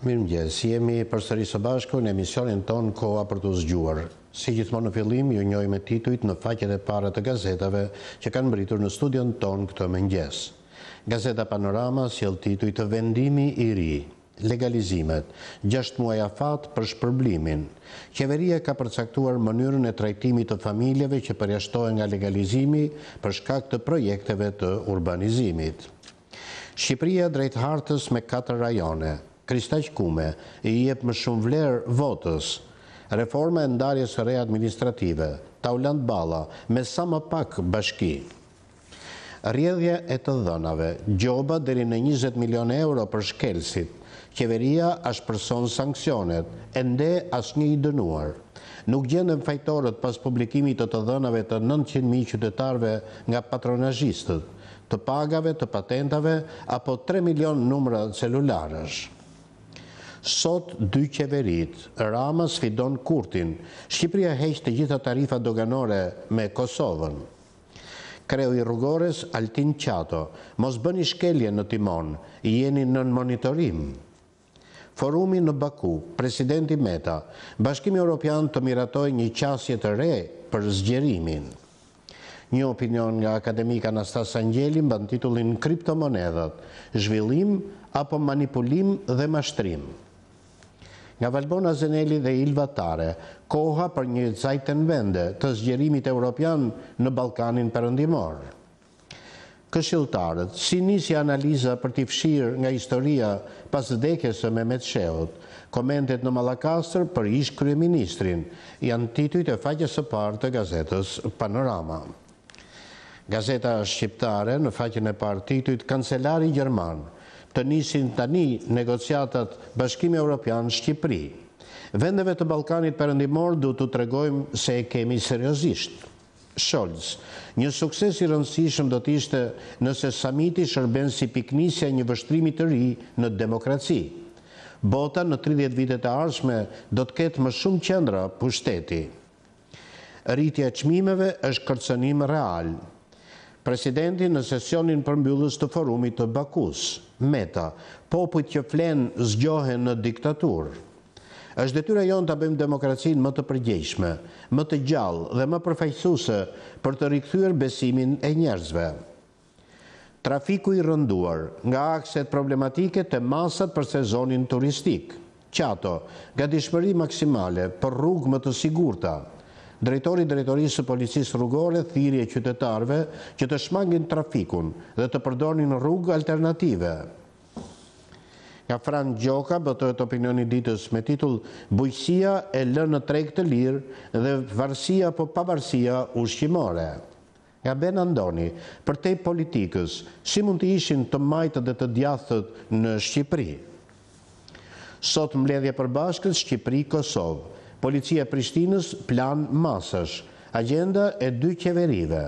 Mirë mëgjes, jemi përsëri së bashku në emisionin ton Koa për të zgjuar. Si gjithmonë në fillim, ju njoj me tituit në faqet e pare të gazetave që kanë mëritur në studion ton këtë mëngjes. Gazeta Panorama si titujt tituit të vendimi i ri, legalizimet, gjasht a fat për shpërblimin. Qeveria ka përcaktuar mënyrën e trajtimit të familjeve që përjashtohen nga legalizimi për shkak të projekteve të urbanizimit. Shqipëria drejt hartës me 4 rajone – kristajkume i jep më shumë vlerë votës, reforma e ndarjes re administrative, taulant bala, me sa më pak bashki. Rjedhje e të dhënave, gjoba dheri në 20 milion euro për shkelsit, kjeveria ashtë përson sankcionet, ende ashtë një i dënuar. Nuk në fajtorët pas publikimit të të dhënave të 900.000 qytetarve nga patronajistët, të pagave, të patentave, apo 3 milion numra celularësh. Sot dy qeverit, Ramës fidon Kurtin, Shqipria heqte gjitha tarifa doganore me Kosovën. Kreu i rrugores Altin Qato, mos bëni shkelje në timon, jeni nën monitorim. Forumi në Baku, presidenti Meta, bashkimi Europian të miratoj një qasje të re për zgjerimin. Një opinion nga akademika Nastas Angelim bën titullin kriptomonedat, zhvillim apo manipulim dhe mashtrim nga Valbona Zeneli dhe Ilva Tare, koha për një cajten vende të zgjerimit Europian në Balkanin përëndimor. Këshiltarët, si nisi analiza për t'i fshirë nga historia pas dhekesë me Metsheot, komentet në Malakastër për ish kryeministrin, janë titujt e faqës e partë të gazetës Panorama. Gazeta Shqiptare në faqën e titujt Kancelari Gjermanë, të nisin tani negociatat Bashkimi Europian Shqipëri. Vendeve të Ballkanit Perëndimor du të tregojmë se e kemi seriozisht. Scholz, një sukses i rëndësishëm do të ishte nëse samiti shërben si piknisja një vështrimi të ri në demokraci. Bota në 30 vitet e arshme do të ketë më shumë qendra pushteti. Rritja e çmimeve është kërcënim real, presidenti në sesionin përmbyllës të forumit të Bakus, Meta, popujt që flenë zgjohen në diktatur. është detyra jonë të bëjmë demokracin më të përgjeshme, më të gjallë dhe më përfajsuse për të rikëthyër besimin e njerëzve. Trafiku i rënduar nga akset problematike të masat për sezonin turistik, qato, ga dishmëri maksimale për rrugë më të sigurta, drejtori drejtorisë të policisë rrugore thirje qytetarve që të shmangin trafikun dhe të përdonin rrugë alternative. Ka Fran Gjoka bëtojt opinioni ditës me titull Bujësia e lënë trek të lirë dhe varsia po pavarsia ushqimore. Ka Ben Andoni, për te politikës, si mund të ishin të majtë dhe të djathët në Shqipëri? Sot mbledhje për Shqipëri-Kosovë. Policia Prishtinës plan masësh, agenda e dy qeverive.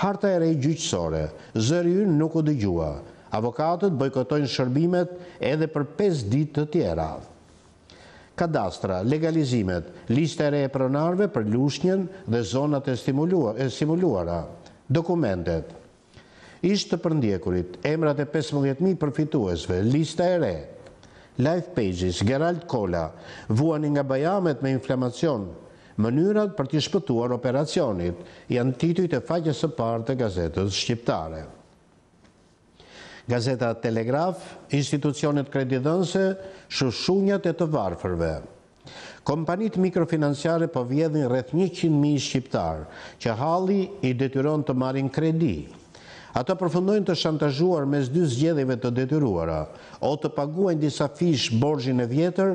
Harta e rej gjyqësore, zërju nuk u dëgjua, avokatët bojkotojnë shërbimet edhe për 5 ditë të tjera. Kadastra, legalizimet, liste e reje pronarve për lushnjën dhe zonat e simuluara, dokumentet. Ishtë të përndjekurit, emrat e 15.000 përfituesve, lista e reje, Life Pages, Gerald Kola, vuani nga bajamet me inflamacion, mënyrat për të shpëtuar operacionit, janë tituj të faqës së parë të gazetës shqiptare. Gazeta Telegraf, institucionet kredidënse, shushunjat e të varfërve. Kompanit mikrofinansiare po vjedhin rreth 100.000 shqiptarë që halli i detyron të marin Kredi. Ata përfundojnë të shantazhuar mes dy zgjedhjeve të detyruara, o të paguajnë disa fish borxhin e vjetër,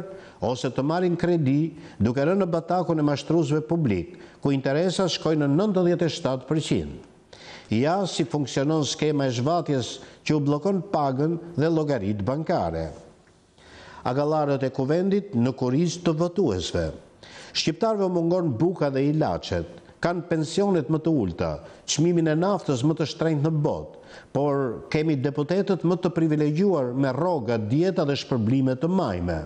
ose të marrin kredi duke rënë në batakun e mashtruesve publik, ku interesa shkojnë në 97%. Ja si funksionon skema e zhvatjes që u bllokon pagën dhe llogarit bankare. Agallarët e kuvendit në kuriz të votuesve. Shqiptarve mungon buka dhe ilaçet, kanë pensionet më të ulta, qmimin e naftës më të shtrejnë në bot, por kemi deputetet më të privilegjuar me roga, dieta dhe shpërblimet të majme.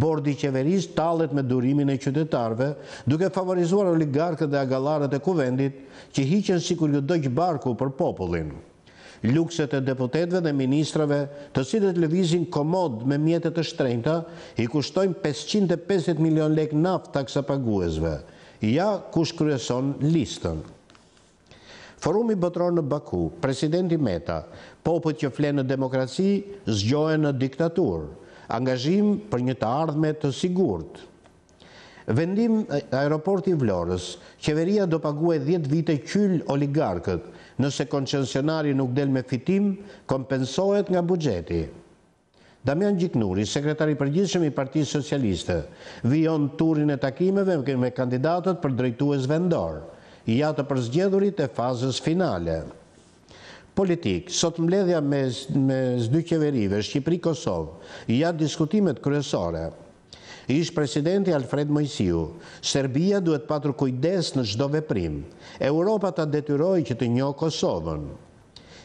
Bordi qeveris talet me durimin e qytetarve, duke favorizuar oligarkët dhe agalarët e kuvendit, që hiqen si kur ju dojqë barku për popullin. Lukset e deputetve dhe ministrave të cilët lëvizin komod me mjetet të shtrejnëta, i kushtojnë 550 milion lek naft taksa aksapaguesve, ja kush kryeson listën. Forumi botëror në Baku, presidenti Meta, popët që flenë në demokraci, zgjohen në diktaturë, angazhim për një të ardhme të sigurt. Vendim aeroporti Vlorës, qeveria do e 10 vite qyll oligarkët, nëse koncensionari nuk del me fitim, kompensohet nga bugjeti. Damian Gjiknuri, sekretari përgjithshëm i Partisë Socialiste, vion turin e takimeve me kandidatët për drejtues vendor, i ja të përzgjedhurit e fazës finale. Politik, sot mbledhja me, me zdy qeverive, Shqipëri-Kosovë, i ja diskutimet kryesore. Ish presidenti Alfred Mojësiu, Serbia duhet patur kujdes në gjdo veprim, Europa ta detyroj që të njo Kosovën.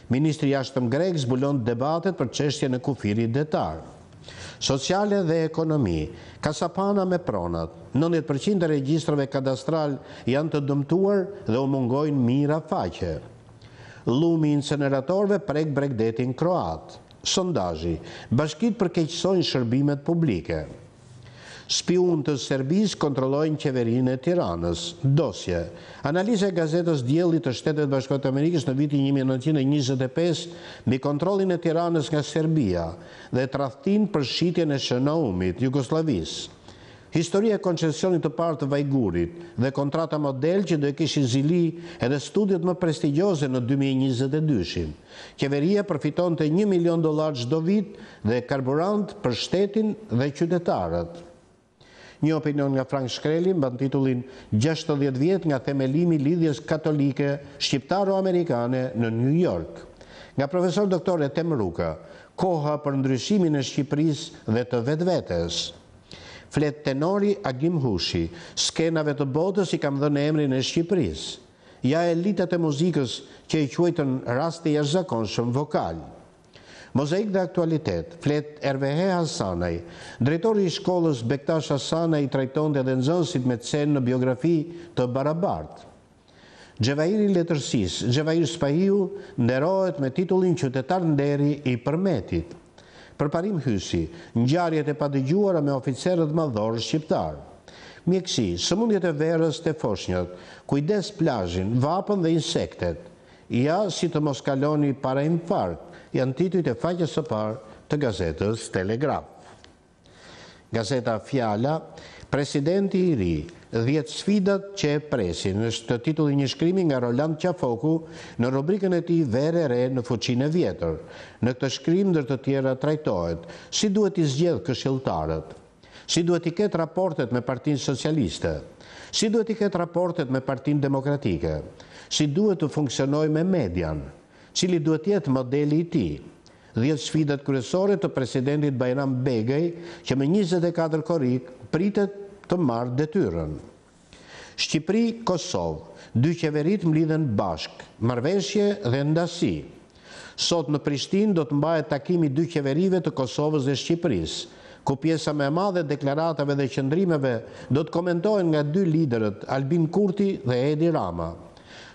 Ministri jashtëm grek zbulon debatet për qeshtje në kufiri detarë. Sociale dhe ekonomi, kasapana me pronat, 90% e regjistrëve kadastral janë të dëmtuar dhe u mungojnë mira faqe. Lumi inceneratorve prek bregdetin kroatë. Sondajji, bashkit përkeqësojnë shërbimet publike. Spiun të Serbis kontrollojnë qeverin e Tiranës. Dosje. Analiza e gazetës Djellit të Shtetet Bashkuara të Amerikës në vitin 1925 mbi kontrollin e Tiranës nga Serbia dhe tradhtin për shitjen e Shënaumit, Jugoslavis. Historia e koncesionit të parë të Vajgurit dhe kontrata model që do e kishin zili edhe studiot më prestigjioze në 2022-shin. Qeveria përfiton të 1 milion dolar qdo vit dhe karburant për shtetin dhe qytetarët një opinion nga Frank Shkreli, në titullin 60 vjet nga themelimi lidhjes katolike shqiptaro-amerikane në New York. Nga profesor doktor e Temruka, koha për ndryshimin e Shqipëris dhe të vetëvetes. Flet tenori Agim Hushi, skenave të botës i kam dhe në emrin e Shqipëris. Ja elitet e muzikës që i quajtën rasti e jashtë zakonshëm vokalë. Mozaik dhe aktualitet, flet RVH Hasanaj, drejtori i shkollës Bektash Hasanaj i trajton dhe dhe nëzënsit me cenë në biografi të barabartë. Gjevairi letërsis, Gjevair Spahiu, nderohet me titullin qytetar nderi i përmetit. Përparim hysi, njarjet e padëgjuara me oficerët madhorë shqiptarë. Mjekësi, sëmundjet e verës të foshnjët, kujdes plajin, vapën dhe insektet, ja si të mos kaloni para infarkt, janë tituj e faqës së parë të gazetës Telegraf. Gazeta Fjala, presidenti i ri, dhjetë sfidat që e presin, është të titullin një shkrimi nga Roland Qafoku në rubrikën e ti Vere Re në fuqin e vjetër. Në këtë shkrim dërë të tjera trajtojt, si duhet i zgjedhë këshiltarët? Si duhet i ketë raportet me partin socialiste? Si duhet i ketë raportet me partin demokratike? Si duhet të funksionoj me median? cili duhet jetë modeli i ti. 10 sfidat kryesore të presidentit Bajram Begaj, që me 24 korik pritet të marrë detyrën. Shqipëri, Kosovë, dy qeverit mlidhen bashkë, marveshje dhe ndasi. Sot në Prishtin do të mbajet takimi dy qeverive të Kosovës dhe Shqipërisë, ku pjesa me madhe deklaratave dhe qëndrimeve do të komentojnë nga dy liderët, Albin Kurti dhe Edi Rama.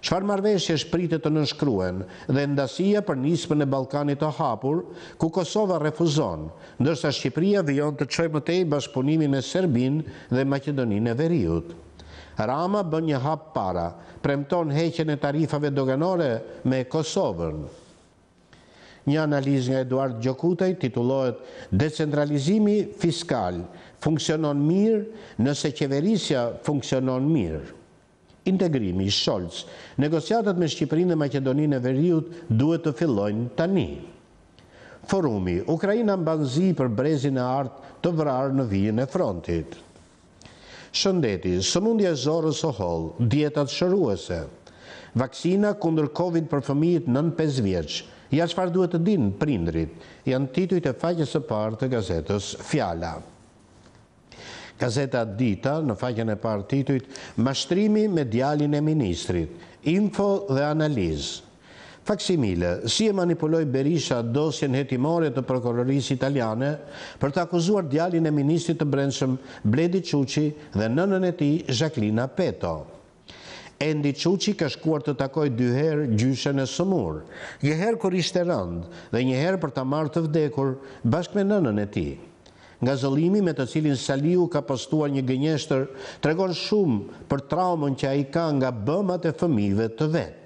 Shfar marveshje shpritet të nënshkruen dhe ndasia për nismën e Balkanit të hapur, ku Kosova refuzon, ndërsa Shqipria vion të qoj mëtej bashkëpunimin me Serbin dhe Macedonin e Veriut. Rama bën një hap para, premton heqen e tarifave doganore me Kosovën. Një analiz nga Eduard Gjokutaj titulohet Decentralizimi fiskal funksionon mirë nëse qeverisja funksionon mirë integrimi i Scholz. Negociatat me Shqipërinë dhe Maqedoninë e Veriut duhet të fillojnë tani. Forumi, Ukraina në banzi për brezin e artë të vrarë në vijën e frontit. Shëndeti, sëmundja e zorës o holë, dietat shëruese. Vaksina kundër Covid për fëmijit nën 5 vjeqë. Ja që duhet të dinë prindrit, janë tituj të faqës e partë të gazetës Fjala. Gazeta Dita, në faqen e parë titujt, Mashtrimi me djalin e ministrit, Info dhe Analiz. Faksimile, si e manipuloj Berisha dosjen hetimore të prokurorisë italiane për të akuzuar djalin e ministrit të brendshëm Bledi Quqi dhe nënën e ti, Zhaklina Peto. Endi Quqi ka shkuar të takoj dy herë gjyshen e sëmur, një herë kur ishte rëndë dhe një herë për të marrë të vdekur bashkë me nënën e ti nga zëlimi me të cilin Saliu ka postuar një gënjeshtër, tregon shumë për traumën që a i ka nga bëmat e fëmive të vetë.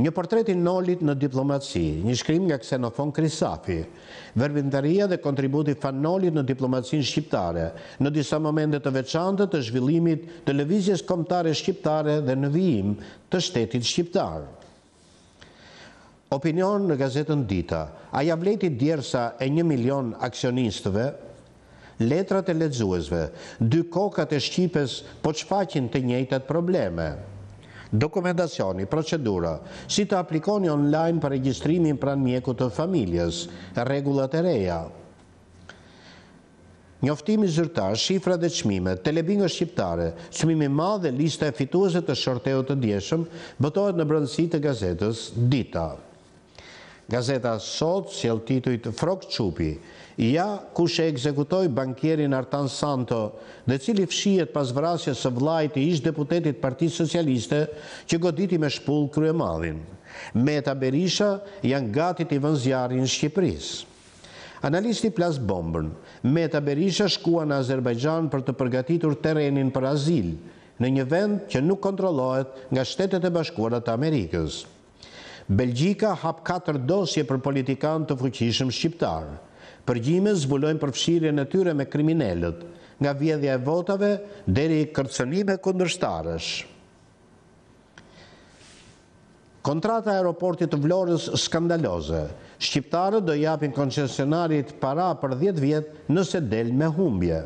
Një portretin nolit në diplomaci, një shkrim nga ksenofon Krisafi, vërbindaria dhe kontributi fan nolit në diplomacin shqiptare, në disa momendet të veçantët të zhvillimit të levizjes komtare shqiptare dhe në vijim të shtetit shqiptarë opinion në gazetën dita, a javleti djersa e një milion aksionistëve, letrat e ledzuesve, dy kokat e shqipes po qfaqin të njëjtet probleme, dokumentacioni, procedura, si të aplikoni online për registrimin pran mjeku të familjes, regullat e reja. Njoftimi zyrtar, shifra dhe qmime, telebingë shqiptare, qmimi ma dhe lista e fituese të shorteo të djeshëm, bëtojt në brëndësi të gazetës, Dita. Gazeta Sot, sjell titujt Frok Qupi, ja ku shë ekzekutoj bankjerin Artan Santo, dhe cili fshijet pas vrasja së i ish deputetit Parti Socialiste, që goditi me shpull krye madhin. Meta Berisha janë gati të vënzjarri në Shqipërisë. Analisti plas bombën, Meta Berisha shkua në Azerbajxan për të përgatitur terenin për azil, në një vend që nuk kontrolohet nga shtetet e bashkuarat të Amerikës. Belgjika hap 4 dosje për politikan të fuqishëm shqiptarë. Përgjime zbulojnë përfshirje në tyre me kriminellët, nga vjedhja e votave deri i kërcënime këndërshtarësh. Kontrata aeroportit të vlorës skandaloze. Shqiptarët do japin koncesionarit para për 10 vjetë nëse del me humbje.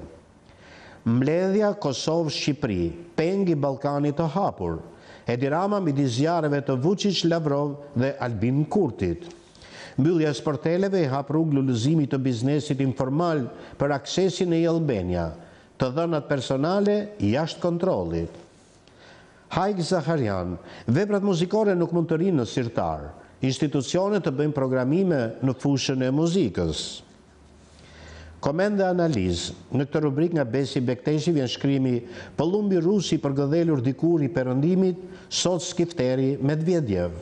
Mbledhja Kosovë-Shqipëri, pengi Balkani të hapur – Edi Rama mbi dizjarëve të Vucic Lavrov dhe Albin Kurtit. Mbyllja e sporteleve i hap rrugë lulëzimit të biznesit informal për aksesin në Albania, të dhënat personale jashtë kontrollit. Hajk Zaharian, veprat muzikore nuk mund të rinë në sirtar. Institucionet të bëjnë programime në fushën e muzikës. Komend dhe analizë, në këtë rubrik nga Besi Bekteshi vjen shkrimi Pëllumbi Rusi për gëdhelur dikur i përëndimit, sot skifteri me dvjedjev.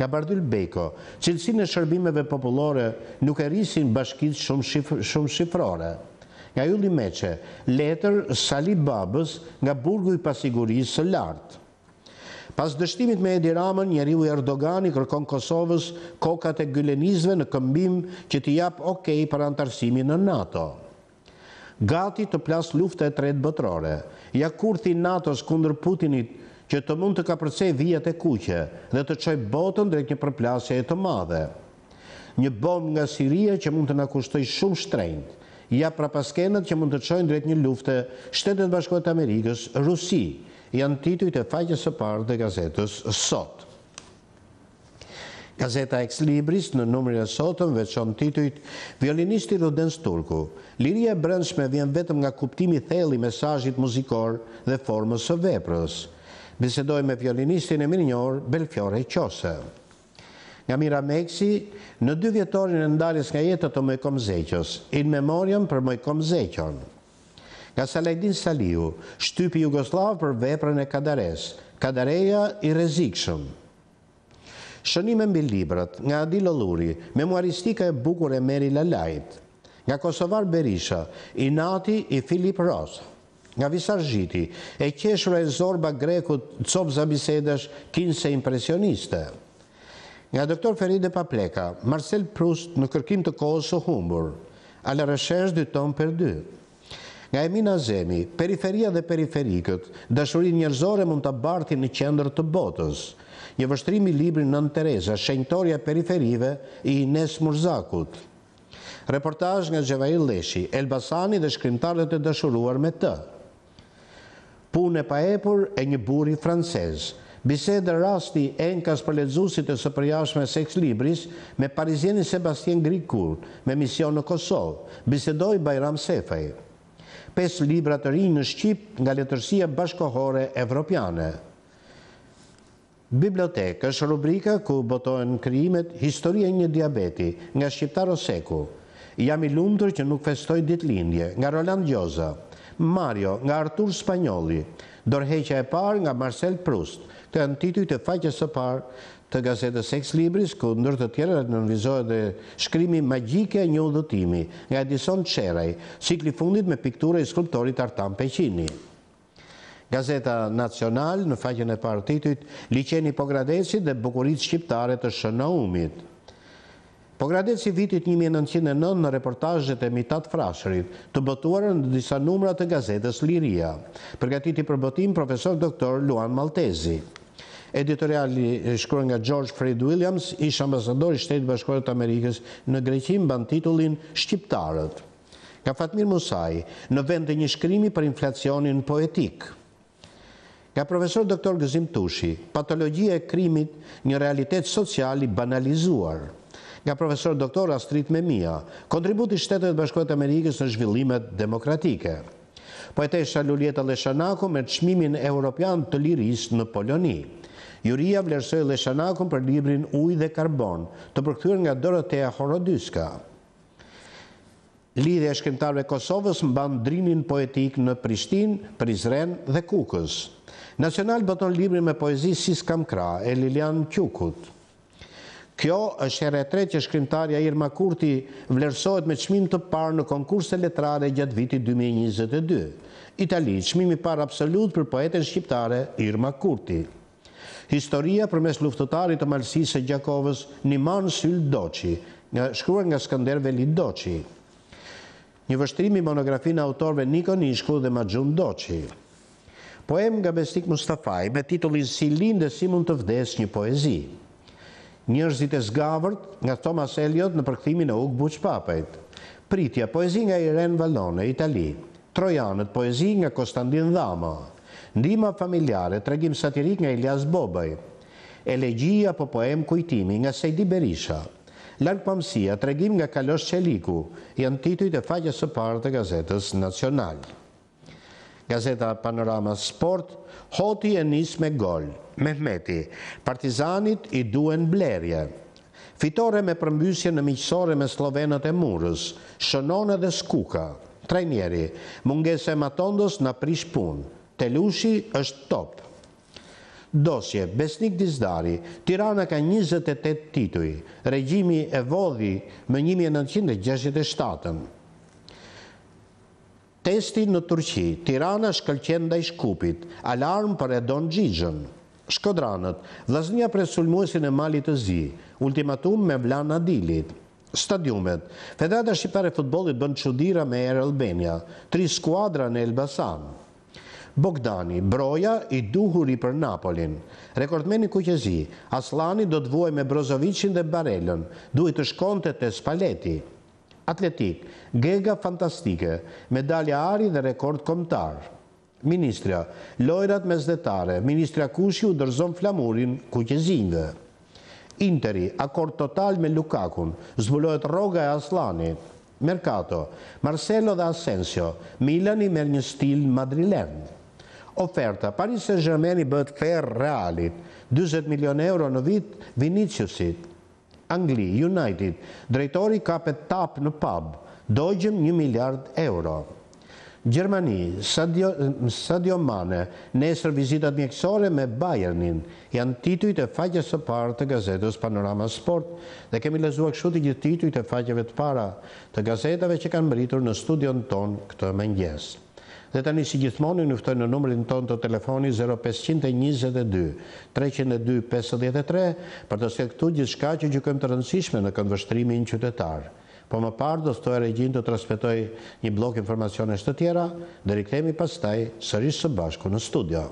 Nga Bardyl Bejko, cilësin e shërbimeve populore nuk e risin bashkit shumë shifrore. Nga Juli Meqe, letër sali Babës nga burgu i pasigurisë së lartë. Pas dështimit me Edi Ramën, njeri u Erdogan i kërkon Kosovës kokat e gyllenizve në këmbim që t'i japë okej për antarësimin në NATO. Gati të plas lufte e tretë bëtrore, ja kurthi NATO-s kundër Putinit që të mund të ka përcej vijet e kuqe dhe të qoj botën drejt një përplasje e të madhe. Një bom nga Siria që mund të na kushtoj shumë shtrejnë, ja pra paskenët që mund të qojnë drejt një lufte shtetet bashkojtë Amerikës, Rusi, janë tituj të faqës e parë dhe gazetës sot. Gazeta Ex Libris në numër e sotën veçon titujt Violinisti Rudens Turku. Liria e brendshme vjen vetëm nga kuptimi thelli i mesazhit muzikor dhe formës së veprës. Bisedoj me violinistin e minjor, Belfjore Belfiore Qose. Nga Mira Meksi, në dy vjetorin e ndarjes nga jeta të Mojkom Zeqës, in memoriam për Mojkom Zeqën. Nga Salajdin Saliu, shtypi Jugoslav për veprën e Kadares, Kadareja i rezikshëm. Shënime mbi librat, nga Adil Lëluri, memoristika e bukur e Meri Lalajt, nga Kosovar Berisha, i nati i Filip Ros, nga Visar Zhiti, e qeshur e zorba grekut Cop Zabisedesh, se impresioniste. Nga doktor Feride Papleka, Marcel Proust në kërkim të kohës o humbur, alë rëshesh dy tonë për dy. Nga Emina Zemi, periferia dhe periferikët, dashurin njërzore mund të barti në qendër të botës. Një vështrimi libri nën Tereza, shenjtoria periferive i Ines Murzakut. Reportaj nga Gjevail Leshi, Elbasani dhe shkrimtarët e dashuruar me të. Pune pa epur e një buri francez. Bisede rasti enkas për përledzusit e së përjashme seks libris me Parizjeni Sebastian Grikur me mision në Kosovë. Bisedoj Bajram Sefaj. 5 libra të rinë në Shqip nga letërsia bashkohore evropiane. Bibliotek është rubrika ku botohen kryimet Historia një diabeti nga Shqiptaro Seku. Jam i lundur që nuk festoj dit lindje nga Roland Gjoza, Mario nga Artur Spanjoli, dorheqa e par nga Marcel Prust, të antitu të faqës e par të gazetës Sex Libris, ku ndër të tjera në nënvizohet dhe shkrimi magjike e një udhëtimi, nga Edison Qeraj, cikli fundit me piktura i skulptorit Artan Peqini. Gazeta Nacional në faqen e partitit Liqeni Pogradeci dhe Bukurit Shqiptare të Shënaumit. Pogradeci vitit 1909 në reportajet e mitat frashrit të bëtuarën në disa numrat të gazetës Liria, përgatiti përbëtim profesor doktor Luan Maltezi. Editoriali shkruar nga George Fred Williams, ish ambasador i Shtetit Bashkuar të Amerikës në Greqi me titullin Shqiptarët. Ka Fatmir Musaj në vend të një shkrimi për inflacionin poetik. Ka profesor doktor Gëzim Tushi, patologjia e krimit, një realitet social i banalizuar. Ka profesor doktor Astrid Memia, kontributi shtetet të Amerikës në zhvillimet demokratike. Poetesha e Leshanaku dhe me të shmimin e Europian të liris në Poloni. Juria vlerësoj dhe shanakun për librin Uj dhe Karbon, të përkëthyr nga Dorotea Horodyska. Lidhe e shkrimtarve Kosovës më bandë drinin poetik në Prishtin, Prizren dhe Kukës. Nacional bëton libri me poezi si Skamkra e Lilian Kjukut. Kjo është ere që shkrimtarja Irma Kurti vlerësohet me qmim të parë në konkurse letrare gjatë viti 2022. Itali, qmimi parë absolut për poetën shqiptare Irma Kurti. Historia për mes luftotari të malsisë e Gjakovës një manë sylë doqi, nga shkruar nga skander li doqi. Një vështrimi monografi në autorve Niko Nishku dhe Majun Doqi. Poem nga Bestik Mustafaj me titullin Si Linde si mund të vdes një poezi. Njërzit e zgavërt nga Thomas Elliot në përkëtimi në Ugg Buq Papajt. Pritja, poezi nga Irene Vallone, Itali Trojanët, poezi nga Kostandin Dhamo ndima familjare, tregim satirik nga Ilias Bobaj, elegjia po poem kujtimi nga Sejdi Berisha, Larkë pamësia, tregim nga Kalosh Qeliku, janë tituj të faqës së parë të gazetës nacional. Gazeta Panorama Sport, hoti e nisë me gol, Mehmeti, partizanit i duen blerje. Fitore me përmbysje në miqësore me Slovenët e Murës, Shënone dhe Skuka. Trejnjeri, mungese Matondos në prish punë. Telushi është top. Dosje, Besnik Dizdari, Tirana ka 28 tituj, regjimi e vodhi më 1967 Testi në Turqi, Tirana shkëllqen dhe i shkupit, alarm për Edon Gjigjën. Shkodranët, vlasnja për sulmuesin e malit të zi, ultimatum me vlan Adilit. Stadiumet, Federata Shqipare Futbolit bënë qudira me Air Albania, tri skuadra në Elbasanë. Bogdani, Broja i duhur i për Napolin. Rekordmeni kuqezi, Aslani do të vuaj me Brozovicin dhe Barelën, duhet të shkonte të Spaleti. Atletik, Gega fantastike, medalja ari dhe rekord komtar. Ministria, lojrat me zdetare, Ministrja Kushi u dërzon flamurin kuqezingë. Interi, akord total me Lukakun, zbulohet roga e Aslani. Mercato, Marcelo dhe Asensio, Milani merë një stil madrilenë oferta. Paris e Gjermeni bët fer realit. 20 milion euro në vit, Viniciusit, Angli, United, drejtori ka pët tap në pub, dojgjëm 1 miliard euro. Gjermani, Sadio Mane, nesër vizitat mjekësore me Bayernin, janë tituj të faqës së parë të gazetës Panorama Sport, dhe kemi lezua kështu të gjithë tituj të faqëve të para të gazetave që kanë mëritur në studion ton këtë mëngjesë. Dhe tani si gjithmoni në uftoj në numërin ton të telefoni 0522 302-53 për të se këtu gjithë shka që gjukëm të rëndësishme në këndvështrimin qytetarë. Po më parë, do stoj e regjin të traspetoj një blok informacionesht të tjera, dhe rikëtemi pas taj sërishë së bashku në studio.